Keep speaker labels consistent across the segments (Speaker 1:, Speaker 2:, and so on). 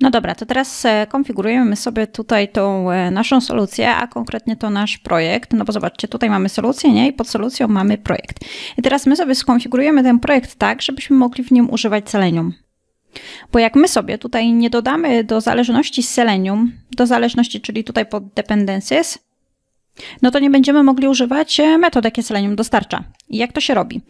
Speaker 1: No dobra, to teraz e, konfigurujemy sobie tutaj tą e, naszą solucję, a konkretnie to nasz projekt. No bo zobaczcie, tutaj mamy solucję, nie? I pod solucją mamy projekt. I teraz my sobie skonfigurujemy ten projekt tak, żebyśmy mogli w nim używać Selenium. Bo jak my sobie tutaj nie dodamy do zależności Selenium, do zależności, czyli tutaj pod dependencies, no to nie będziemy mogli używać e, metod, jakie Selenium dostarcza. I jak to się robi?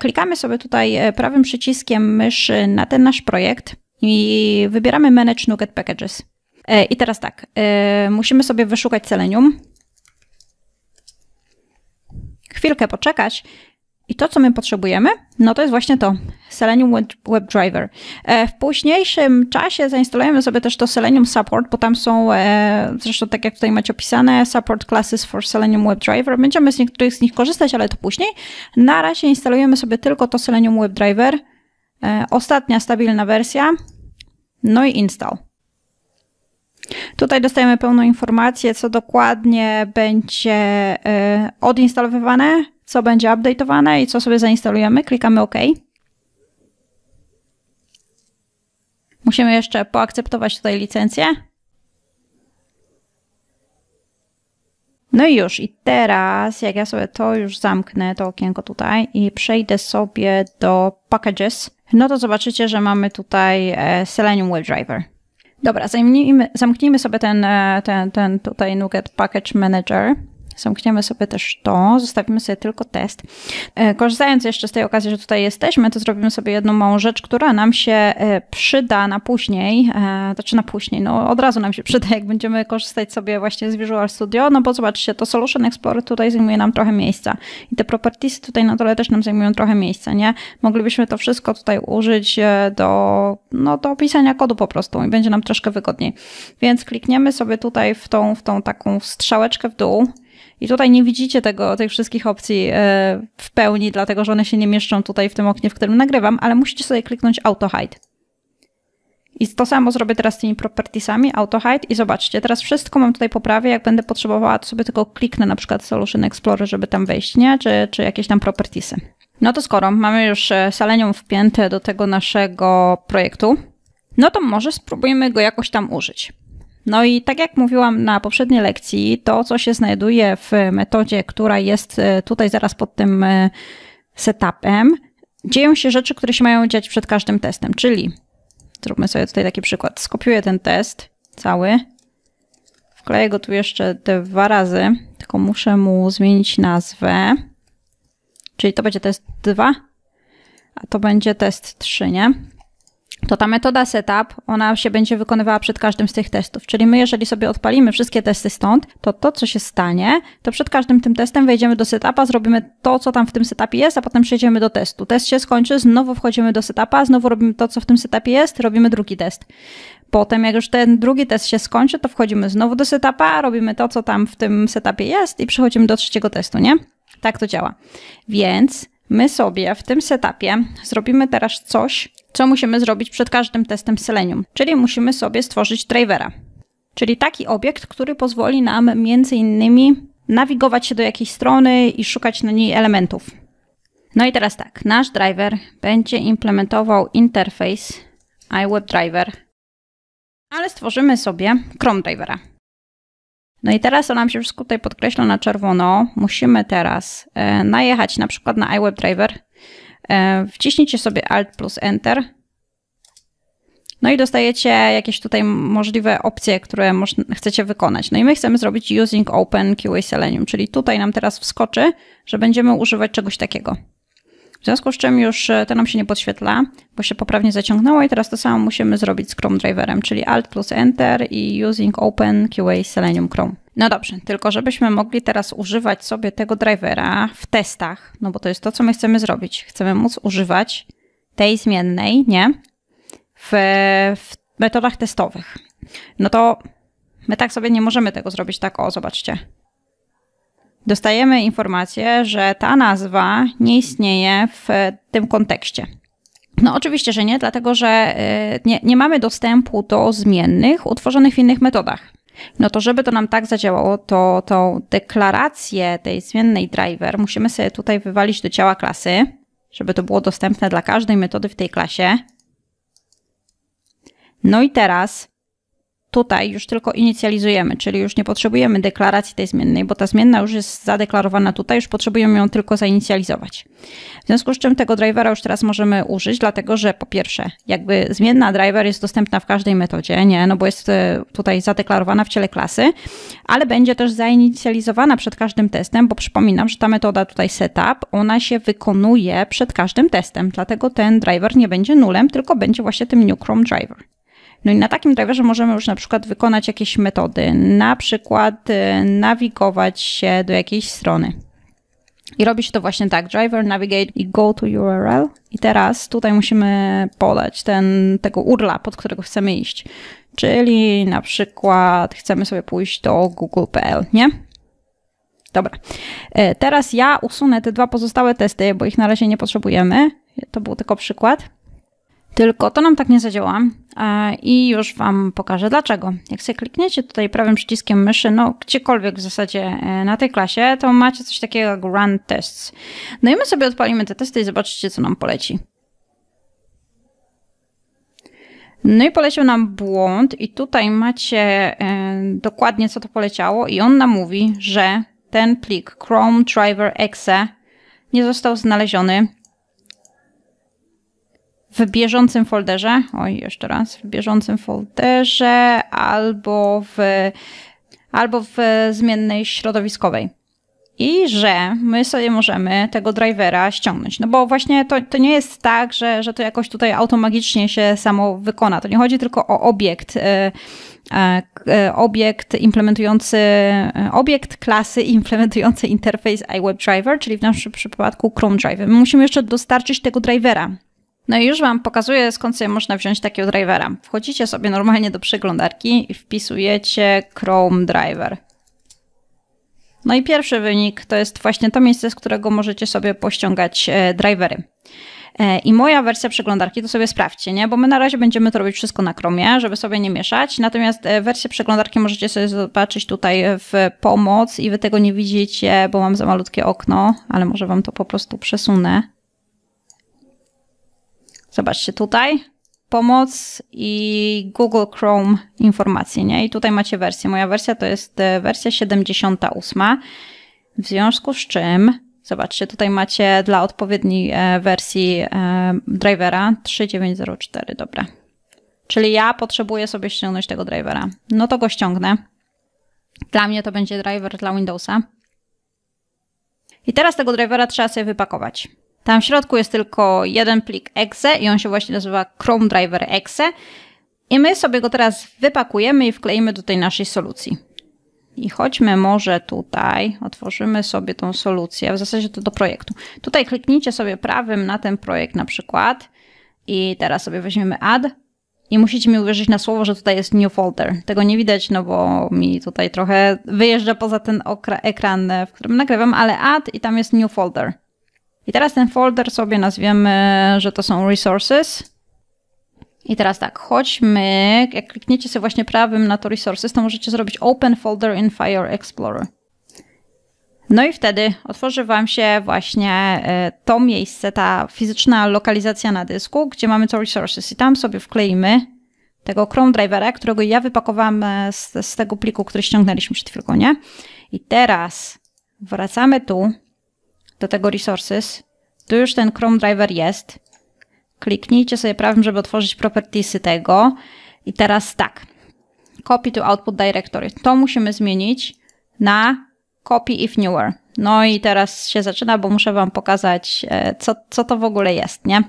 Speaker 1: Klikamy sobie tutaj prawym przyciskiem myszy na ten nasz projekt i wybieramy Manage Nugget Packages. E, I teraz tak, e, musimy sobie wyszukać Selenium, chwilkę poczekać i to, co my potrzebujemy, no to jest właśnie to, Selenium WebDriver. E, w późniejszym czasie zainstalujemy sobie też to Selenium Support, bo tam są, zresztą tak jak tutaj macie opisane, Support Classes for Selenium WebDriver. Będziemy z niektórych z nich korzystać, ale to później. Na razie instalujemy sobie tylko to Selenium WebDriver E, ostatnia stabilna wersja, no i install. Tutaj dostajemy pełną informację, co dokładnie będzie e, odinstalowywane, co będzie update'owane i co sobie zainstalujemy. Klikamy OK. Musimy jeszcze poakceptować tutaj licencję. No i już, i teraz, jak ja sobie to już zamknę, to okienko tutaj, i przejdę sobie do Packages, no to zobaczycie, że mamy tutaj e, Selenium WebDriver. Dobra, zamknijmy, zamknijmy sobie ten, e, ten, ten tutaj Nugget Package Manager. Zamkniemy sobie też to, zostawimy sobie tylko test. E, korzystając jeszcze z tej okazji, że tutaj jesteśmy, to zrobimy sobie jedną małą rzecz, która nam się e, przyda na później, e, znaczy na później, no od razu nam się przyda, jak będziemy korzystać sobie właśnie z Visual Studio, no bo zobaczcie, to Solution Explorer tutaj zajmuje nam trochę miejsca i te properties tutaj na dole też nam zajmują trochę miejsca, nie? Moglibyśmy to wszystko tutaj użyć do, no, do pisania kodu po prostu i będzie nam troszkę wygodniej. Więc klikniemy sobie tutaj w tą, w tą taką strzałeczkę w dół, i tutaj nie widzicie tego, tych wszystkich opcji e, w pełni, dlatego że one się nie mieszczą tutaj w tym oknie, w którym nagrywam, ale musicie sobie kliknąć Auto Hide. I to samo zrobię teraz z tymi propertiesami, auto hide i zobaczcie, teraz wszystko mam tutaj poprawię, jak będę potrzebowała, to sobie tylko kliknę na przykład Solution Explorer, żeby tam wejść, nie? Czy, czy jakieś tam propertiesy. No to skoro mamy już e, Selenium wpięte do tego naszego projektu, no to może spróbujmy go jakoś tam użyć. No i tak jak mówiłam na poprzedniej lekcji, to co się znajduje w metodzie, która jest e, tutaj zaraz pod tym e, setupem, dzieją się rzeczy, które się mają dziać przed każdym testem, czyli zróbmy sobie tutaj taki przykład. Skopiuję ten test cały, wkleję go tu jeszcze dwa razy, tylko muszę mu zmienić nazwę, czyli to będzie test 2, a to będzie test 3, nie? to ta metoda setup, ona się będzie wykonywała przed każdym z tych testów. Czyli my, jeżeli sobie odpalimy wszystkie testy stąd, to to, co się stanie, to przed każdym tym testem wejdziemy do setupa, zrobimy to, co tam w tym setupie jest, a potem przejdziemy do testu. Test się skończy, znowu wchodzimy do setupa, znowu robimy to, co w tym setupie jest, robimy drugi test. Potem, jak już ten drugi test się skończy, to wchodzimy znowu do setupa, robimy to, co tam w tym setupie jest i przechodzimy do trzeciego testu, nie? Tak to działa. Więc my sobie w tym setupie zrobimy teraz coś, co musimy zrobić przed każdym testem Selenium, czyli musimy sobie stworzyć drivera, czyli taki obiekt, który pozwoli nam między innymi nawigować się do jakiejś strony i szukać na niej elementów. No i teraz tak, nasz driver będzie implementował interfejs iWebDriver, ale stworzymy sobie Chrome drivera. No i teraz, co nam się wszystko tutaj podkreśla na czerwono, musimy teraz e, najechać na przykład na iWebDriver, E, wciśnijcie sobie Alt plus Enter. No i dostajecie jakieś tutaj możliwe opcje, które chcecie wykonać. No i my chcemy zrobić using open QA Selenium, czyli tutaj nam teraz wskoczy, że będziemy używać czegoś takiego. W związku z czym już e, to nam się nie podświetla, bo się poprawnie zaciągnęło i teraz to samo musimy zrobić z Chrome Driverem, czyli Alt plus Enter i Using Open QA Selenium Chrome. No dobrze, tylko żebyśmy mogli teraz używać sobie tego drivera w testach, no bo to jest to, co my chcemy zrobić. Chcemy móc używać tej zmiennej, nie? W, w metodach testowych. No to my tak sobie nie możemy tego zrobić tak, o zobaczcie dostajemy informację, że ta nazwa nie istnieje w e, tym kontekście. No oczywiście, że nie, dlatego że e, nie, nie mamy dostępu do zmiennych utworzonych w innych metodach. No to żeby to nam tak zadziałało, to tą deklarację tej zmiennej driver musimy sobie tutaj wywalić do ciała klasy, żeby to było dostępne dla każdej metody w tej klasie. No i teraz tutaj już tylko inicjalizujemy, czyli już nie potrzebujemy deklaracji tej zmiennej, bo ta zmienna już jest zadeklarowana tutaj, już potrzebujemy ją tylko zainicjalizować. W związku z czym tego drivera już teraz możemy użyć, dlatego że po pierwsze, jakby zmienna driver jest dostępna w każdej metodzie, nie, no bo jest e, tutaj zadeklarowana w ciele klasy, ale będzie też zainicjalizowana przed każdym testem, bo przypominam, że ta metoda tutaj setup, ona się wykonuje przed każdym testem, dlatego ten driver nie będzie nulem, tylko będzie właśnie tym new Chrome driver. No i na takim driverze możemy już na przykład wykonać jakieś metody, na przykład y, nawigować się do jakiejś strony. I robi się to właśnie tak, driver, navigate i go to URL. I teraz tutaj musimy podać ten, tego urla, pod którego chcemy iść. Czyli na przykład chcemy sobie pójść do google.pl, nie? Dobra. E, teraz ja usunę te dwa pozostałe testy, bo ich na razie nie potrzebujemy. To był tylko przykład. Tylko to nam tak nie zadziała e, i już Wam pokażę dlaczego. Jak sobie klikniecie tutaj prawym przyciskiem myszy, no gdziekolwiek w zasadzie e, na tej klasie, to macie coś takiego jak Run Tests. No i my sobie odpalimy te testy i zobaczycie, co nam poleci. No i polecił nam błąd i tutaj macie e, dokładnie, co to poleciało i on nam mówi, że ten plik Chrome Driver Exe nie został znaleziony w bieżącym folderze, oj, jeszcze raz, w bieżącym folderze albo w, albo w zmiennej środowiskowej. I że my sobie możemy tego drivera ściągnąć. No bo właśnie to, to nie jest tak, że, że to jakoś tutaj automagicznie się samo wykona. To nie chodzi tylko o obiekt, e, e, e, obiekt implementujący, obiekt klasy implementujący interfejs iWebDriver, czyli w naszym przypadku Chrome Driver. My musimy jeszcze dostarczyć tego drivera no i już Wam pokazuję, skąd sobie można wziąć takiego drivera. Wchodzicie sobie normalnie do przeglądarki i wpisujecie Chrome Driver. No i pierwszy wynik to jest właśnie to miejsce, z którego możecie sobie pościągać e, drivery. E, I moja wersja przeglądarki to sobie sprawdźcie, nie? Bo my na razie będziemy to robić wszystko na Chromie, żeby sobie nie mieszać. Natomiast e, wersję przeglądarki możecie sobie zobaczyć tutaj w pomoc i wy tego nie widzicie, bo mam za malutkie okno, ale może wam to po prostu przesunę. Zobaczcie tutaj, pomoc i Google Chrome informacje, nie? I tutaj macie wersję. Moja wersja to jest e, wersja 78, w związku z czym, zobaczcie, tutaj macie dla odpowiedniej e, wersji e, drivera 3904, dobra. Czyli ja potrzebuję sobie ściągnąć tego drivera. No to go ściągnę. Dla mnie to będzie driver dla Windowsa. I teraz tego drivera trzeba sobie wypakować. Tam w środku jest tylko jeden plik exe i on się właśnie nazywa Chrome Driver exe. I my sobie go teraz wypakujemy i wkleimy do tej naszej solucji. I chodźmy może tutaj, otworzymy sobie tą solucję, w zasadzie to do projektu. Tutaj kliknijcie sobie prawym na ten projekt na przykład i teraz sobie weźmiemy add i musicie mi uwierzyć na słowo, że tutaj jest new folder. Tego nie widać, no bo mi tutaj trochę wyjeżdża poza ten ekran, w którym nagrywam, ale add i tam jest new folder. I teraz ten folder sobie nazwiemy, że to są resources. I teraz tak, chodźmy, jak klikniecie sobie właśnie prawym na to resources, to możecie zrobić open folder in Fire Explorer. No i wtedy otworzy Wam się właśnie e, to miejsce, ta fizyczna lokalizacja na dysku, gdzie mamy to resources i tam sobie wkleimy tego Chrome Drivera, którego ja wypakowałam e, z, z tego pliku, który ściągnęliśmy przed chwilką, nie? I teraz wracamy tu do tego Resources. Tu już ten Chrome Driver jest. Kliknijcie sobie prawym, żeby otworzyć Propertiesy tego. I teraz tak. Copy to Output Directory. To musimy zmienić na Copy if Newer. No i teraz się zaczyna, bo muszę Wam pokazać, e, co, co to w ogóle jest, nie?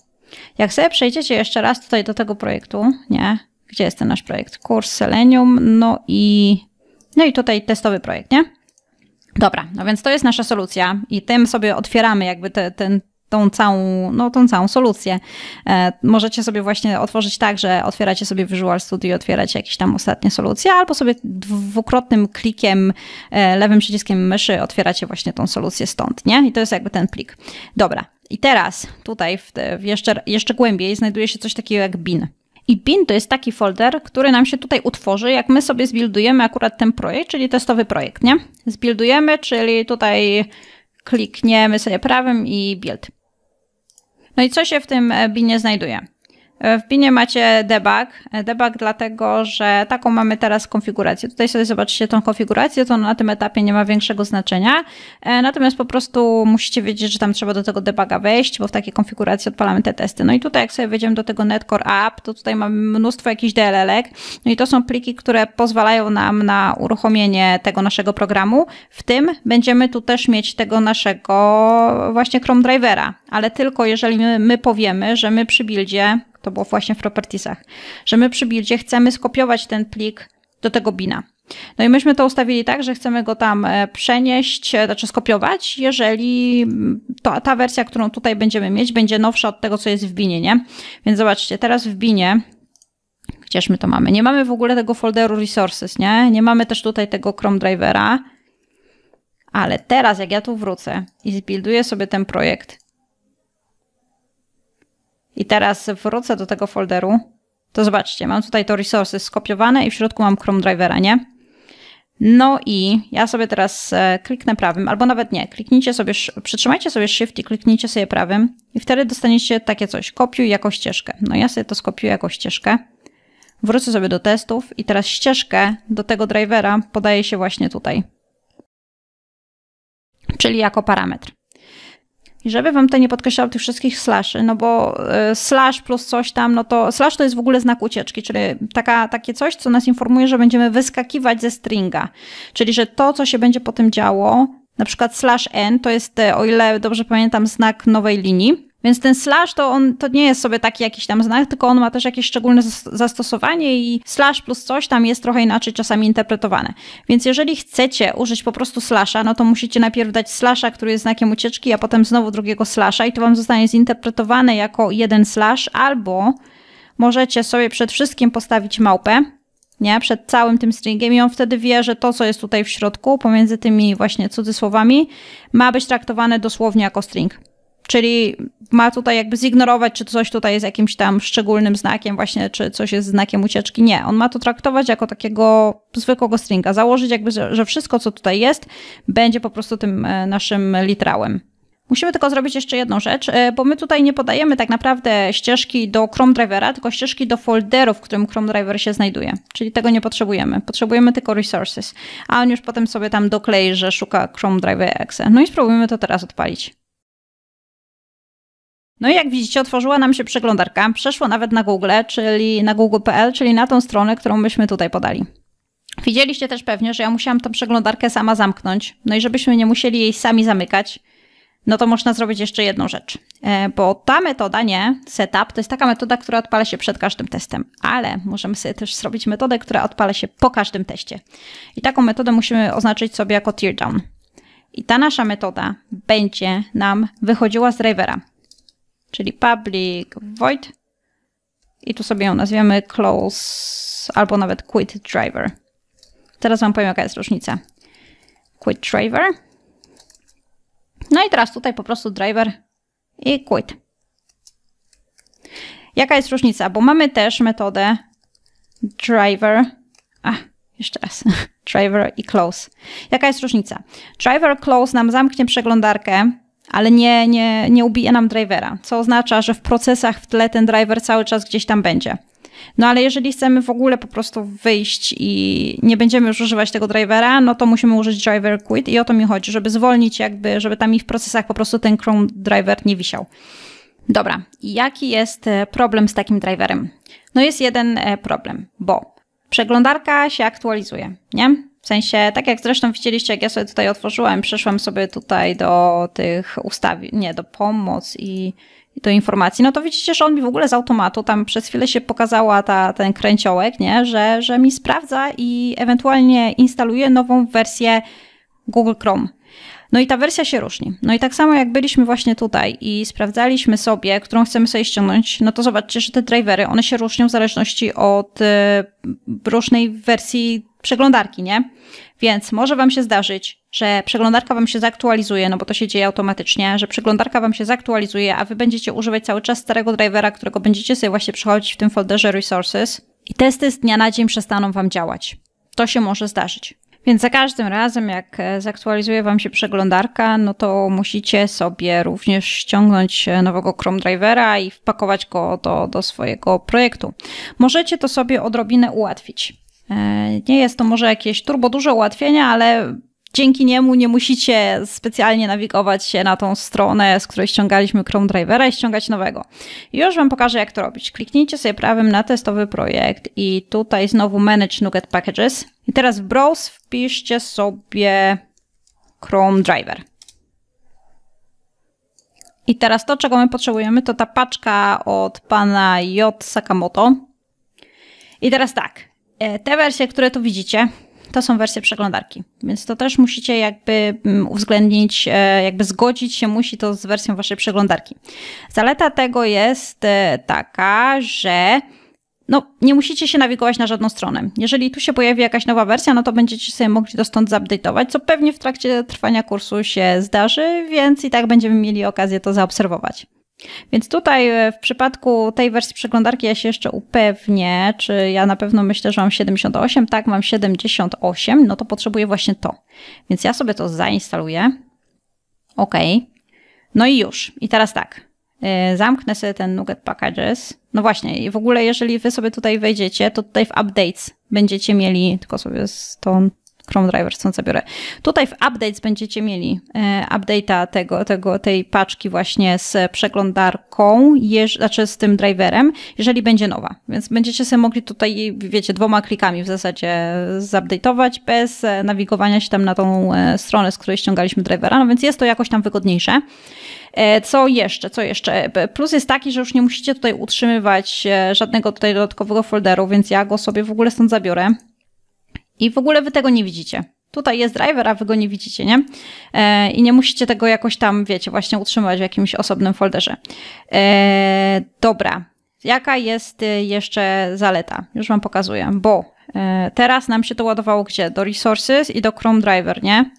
Speaker 1: Jak sobie przejdziecie jeszcze raz tutaj do tego projektu, nie? Gdzie jest ten nasz projekt? Kurs Selenium, no i, no i tutaj testowy projekt, nie? Dobra, no więc to jest nasza solucja i tym sobie otwieramy jakby te, ten, tą całą, no, tą całą solucję. E, możecie sobie właśnie otworzyć tak, że otwieracie sobie Visual Studio, otwieracie jakieś tam ostatnie solucje, albo sobie dwukrotnym klikiem, e, lewym przyciskiem myszy otwieracie właśnie tą solucję stąd, nie? I to jest jakby ten plik. Dobra. I teraz tutaj w, w jeszcze, jeszcze głębiej znajduje się coś takiego jak bin. I bin to jest taki folder, który nam się tutaj utworzy, jak my sobie zbildujemy akurat ten projekt, czyli testowy projekt, nie? Zbildujemy, czyli tutaj klikniemy sobie prawym i build. No i co się w tym binie znajduje? E, w binie macie debug. E, debug dlatego, że taką mamy teraz konfigurację. Tutaj sobie zobaczycie tą konfigurację, to na tym etapie nie ma większego znaczenia. E, natomiast po prostu musicie wiedzieć, że tam trzeba do tego debuga wejść, bo w takiej konfiguracji odpalamy te testy. No i tutaj jak sobie wejdziemy do tego netcore app, to tutaj mamy mnóstwo jakichś DLL-ek. No i to są pliki, które pozwalają nam na uruchomienie tego naszego programu. W tym będziemy tu też mieć tego naszego właśnie Chrome Drivera, ale tylko jeżeli my, my powiemy, że my przy buildzie to było właśnie w propertiesach, że my przy buildzie chcemy skopiować ten plik do tego bina. No i myśmy to ustawili tak, że chcemy go tam e, przenieść, e, znaczy skopiować, jeżeli mm, to, ta wersja, którą tutaj będziemy mieć, będzie nowsza od tego, co jest w binie, nie? Więc zobaczcie, teraz w binie gdzież my to mamy? Nie mamy w ogóle tego folderu resources, nie? Nie mamy też tutaj tego Chrome drivera. Ale teraz, jak ja tu wrócę i zbuilduję sobie ten projekt, i teraz wrócę do tego folderu, to zobaczcie, mam tutaj to resources skopiowane i w środku mam Chrome Drivera, nie? No i ja sobie teraz e, kliknę prawym, albo nawet nie, kliknijcie sobie, przytrzymajcie sobie Shift i kliknijcie sobie prawym i wtedy dostaniecie takie coś, kopiuj jako ścieżkę. No ja sobie to skopiuję jako ścieżkę, wrócę sobie do testów i teraz ścieżkę do tego drivera podaje się właśnie tutaj, czyli jako parametr. I żeby wam to nie podkreślał tych wszystkich slaszy, no bo e, slash plus coś tam, no to slash to jest w ogóle znak ucieczki, czyli taka, takie coś, co nas informuje, że będziemy wyskakiwać ze stringa. Czyli, że to, co się będzie potem działo, na przykład slash n, to jest, e, o ile dobrze pamiętam, znak nowej linii. Więc ten slash to on to nie jest sobie taki jakiś tam znak, tylko on ma też jakieś szczególne zastosowanie i slash plus coś tam jest trochę inaczej czasami interpretowane. Więc jeżeli chcecie użyć po prostu slasha, no to musicie najpierw dać slasha, który jest znakiem ucieczki, a potem znowu drugiego slasha i to wam zostanie zinterpretowane jako jeden slash albo możecie sobie przed wszystkim postawić małpę, nie? Przed całym tym stringiem i on wtedy wie, że to, co jest tutaj w środku, pomiędzy tymi właśnie cudzysłowami, ma być traktowane dosłownie jako string. Czyli ma tutaj jakby zignorować, czy coś tutaj jest jakimś tam szczególnym znakiem właśnie, czy coś jest znakiem ucieczki. Nie, on ma to traktować jako takiego zwykłego stringa. Założyć jakby, że wszystko, co tutaj jest, będzie po prostu tym e, naszym litrałem. Musimy tylko zrobić jeszcze jedną rzecz, e, bo my tutaj nie podajemy tak naprawdę ścieżki do Chrome Drivera, tylko ścieżki do folderu, w którym Chrome Driver się znajduje. Czyli tego nie potrzebujemy. Potrzebujemy tylko resources. A on już potem sobie tam doklei, że szuka Chrome Driver Exe. No i spróbujmy to teraz odpalić. No i jak widzicie, otworzyła nam się przeglądarka, przeszło nawet na Google, czyli na google.pl, czyli na tą stronę, którą myśmy tutaj podali. Widzieliście też pewnie, że ja musiałam tą przeglądarkę sama zamknąć, no i żebyśmy nie musieli jej sami zamykać, no to można zrobić jeszcze jedną rzecz. E, bo ta metoda, nie, setup, to jest taka metoda, która odpala się przed każdym testem, ale możemy sobie też zrobić metodę, która odpala się po każdym teście. I taką metodę musimy oznaczyć sobie jako teardown. I ta nasza metoda będzie nam wychodziła z drivera czyli public void i tu sobie ją nazwiemy close albo nawet quit driver. Teraz Wam powiem, jaka jest różnica. Quit driver. No i teraz tutaj po prostu driver i quit. Jaka jest różnica? Bo mamy też metodę driver. A, jeszcze raz. driver i close. Jaka jest różnica? Driver close nam zamknie przeglądarkę ale nie, nie, nie ubije nam drivera, co oznacza, że w procesach w tle ten driver cały czas gdzieś tam będzie. No ale jeżeli chcemy w ogóle po prostu wyjść i nie będziemy już używać tego drivera, no to musimy użyć driver quit i o to mi chodzi, żeby zwolnić jakby, żeby tam i w procesach po prostu ten Chrome driver nie wisiał. Dobra, jaki jest e, problem z takim driverem? No jest jeden e, problem, bo przeglądarka się aktualizuje, nie? W sensie, tak jak zresztą widzieliście, jak ja sobie tutaj otworzyłam, przeszłam sobie tutaj do tych ustawień, nie, do pomoc i, i do informacji, no to widzicie, że on mi w ogóle z automatu, tam przez chwilę się pokazała ta, ten kręciołek, nie, że, że mi sprawdza i ewentualnie instaluje nową wersję Google Chrome. No i ta wersja się różni. No i tak samo jak byliśmy właśnie tutaj i sprawdzaliśmy sobie, którą chcemy sobie ściągnąć, no to zobaczcie, że te drivery, one się różnią w zależności od y, różnej wersji przeglądarki, nie? Więc może Wam się zdarzyć, że przeglądarka Wam się zaktualizuje, no bo to się dzieje automatycznie, że przeglądarka Wam się zaktualizuje, a Wy będziecie używać cały czas starego drivera, którego będziecie sobie właśnie przechodzić w tym folderze resources i testy z dnia na dzień przestaną Wam działać. To się może zdarzyć. Więc za każdym razem, jak e, zaktualizuje Wam się przeglądarka, no to musicie sobie również ściągnąć e, nowego Chrome Drivera i wpakować go do, do swojego projektu. Możecie to sobie odrobinę ułatwić. E, nie jest to może jakieś turbo duże ułatwienie, ale dzięki niemu nie musicie specjalnie nawigować się na tą stronę, z której ściągaliśmy Chrome Drivera i ściągać nowego. Już Wam pokażę, jak to robić. Kliknijcie sobie prawym na testowy projekt i tutaj znowu Manage Nugget Packages. I teraz w Browse wpiszcie sobie Chrome Driver. I teraz to, czego my potrzebujemy, to ta paczka od pana J. Sakamoto. I teraz tak, E, te wersje, które tu widzicie, to są wersje przeglądarki, więc to też musicie jakby mm, uwzględnić, e, jakby zgodzić się musi to z wersją waszej przeglądarki. Zaleta tego jest e, taka, że no, nie musicie się nawigować na żadną stronę. Jeżeli tu się pojawi jakaś nowa wersja, no to będziecie sobie mogli to stąd zupdate'ować, co pewnie w trakcie trwania kursu się zdarzy, więc i tak będziemy mieli okazję to zaobserwować. Więc tutaj e, w przypadku tej wersji przeglądarki ja się jeszcze upewnię, czy ja na pewno myślę, że mam 78, tak, mam 78, no to potrzebuję właśnie to. Więc ja sobie to zainstaluję. OK. No i już. I teraz tak. E, zamknę sobie ten Nugget Packages. No właśnie, i w ogóle jeżeli wy sobie tutaj wejdziecie, to tutaj w Updates będziecie mieli, tylko sobie stąd Chrome Driver stąd zabiorę. Tutaj w updates będziecie mieli e, update'a tego, tego, tej paczki właśnie z przeglądarką, jeż, znaczy z tym driverem, jeżeli będzie nowa. Więc będziecie sobie mogli tutaj, wiecie, dwoma klikami w zasadzie zupdate'ować bez e, nawigowania się tam na tą e, stronę, z której ściągaliśmy drivera, no więc jest to jakoś tam wygodniejsze. Co jeszcze? Co jeszcze? Plus jest taki, że już nie musicie tutaj utrzymywać żadnego tutaj dodatkowego folderu, więc ja go sobie w ogóle stąd zabiorę. I w ogóle wy tego nie widzicie. Tutaj jest driver, a wy go nie widzicie, nie? E, I nie musicie tego jakoś tam, wiecie, właśnie utrzymywać w jakimś osobnym folderze. E, dobra. Jaka jest y, jeszcze zaleta? Już wam pokazuję, bo e, teraz nam się to ładowało gdzie? Do resources i do Chrome driver, nie?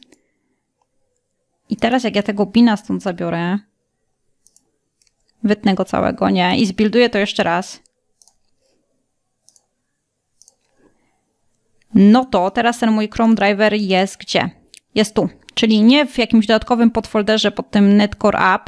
Speaker 1: I teraz jak ja tego bina stąd zabiorę, wytnę go całego, nie? I zbuilduję to jeszcze raz No to teraz ten mój Chrome Driver jest gdzie? Jest tu, czyli nie w jakimś dodatkowym podfolderze pod tym Netcore App,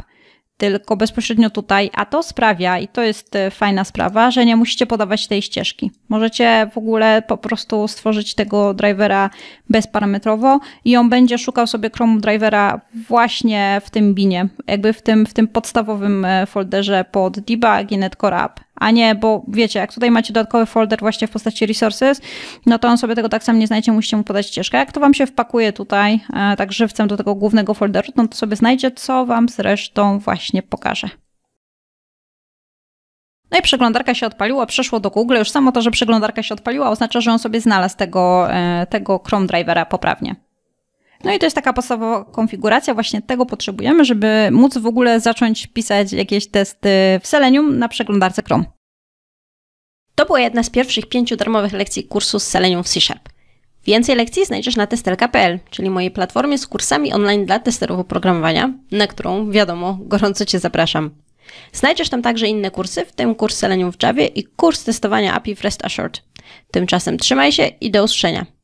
Speaker 1: tylko bezpośrednio tutaj, a to sprawia, i to jest e, fajna sprawa, że nie musicie podawać tej ścieżki. Możecie w ogóle po prostu stworzyć tego drivera bezparametrowo i on będzie szukał sobie Chrome drivera właśnie w tym binie, jakby w tym, w tym podstawowym e, folderze pod debug i netcore app a nie, bo wiecie, jak tutaj macie dodatkowy folder właśnie w postaci resources, no to on sobie tego tak sam nie znajdzie, musicie mu podać ścieżkę. Jak to wam się wpakuje tutaj, e, tak żywcem do tego głównego folderu, no to sobie znajdzie, co wam zresztą właśnie pokażę. No i przeglądarka się odpaliła, przeszło do Google. Już samo to, że przeglądarka się odpaliła, oznacza, że on sobie znalazł tego, e, tego Chrome drivera poprawnie. No i to jest taka podstawowa konfiguracja, właśnie tego potrzebujemy, żeby móc w ogóle zacząć pisać jakieś testy w Selenium na przeglądarce Chrome. To była jedna z pierwszych pięciu darmowych lekcji kursu z Selenium w C Sharp. Więcej lekcji znajdziesz na testelka.pl, czyli mojej platformie z kursami online dla testerów oprogramowania, na którą, wiadomo, gorąco Cię zapraszam. Znajdziesz tam także inne kursy, w tym kurs Selenium w Java i kurs testowania API w REST Assured. Tymczasem trzymaj się i do usłyszenia.